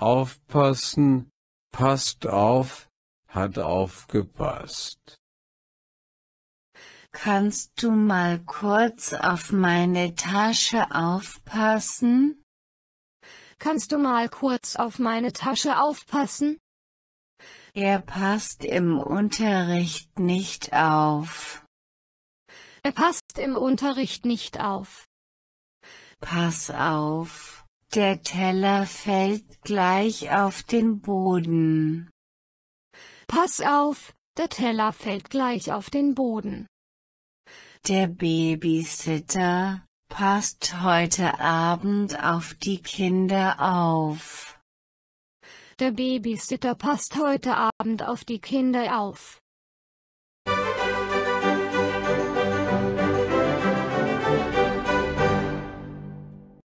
Aufpassen, passt auf, hat aufgepasst. Kannst du mal kurz auf meine Tasche aufpassen? Kannst du mal kurz auf meine Tasche aufpassen? Er passt im Unterricht nicht auf. Er passt im Unterricht nicht auf. Pass auf. Der Teller fällt gleich auf den Boden. Pass auf, der Teller fällt gleich auf den Boden. Der Babysitter passt heute Abend auf die Kinder auf. Der Babysitter passt heute Abend auf die Kinder auf.